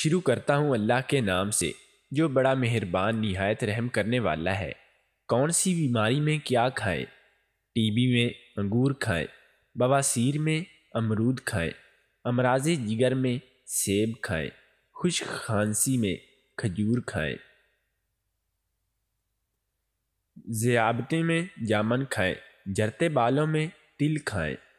शुरू करता हूँ अल्लाह के नाम से जो बड़ा मेहरबान नहायत रहम करने वाला है कौन सी बीमारी में क्या खाएं टीबी में अंगूर खाएं बवासीर में अमरूद खाएं अमराज जिगर में सेब खाएं खुश खांसी में खजूर खाएं ज़ियाबते में जामन खाएं जरते बालों में तिल खाएं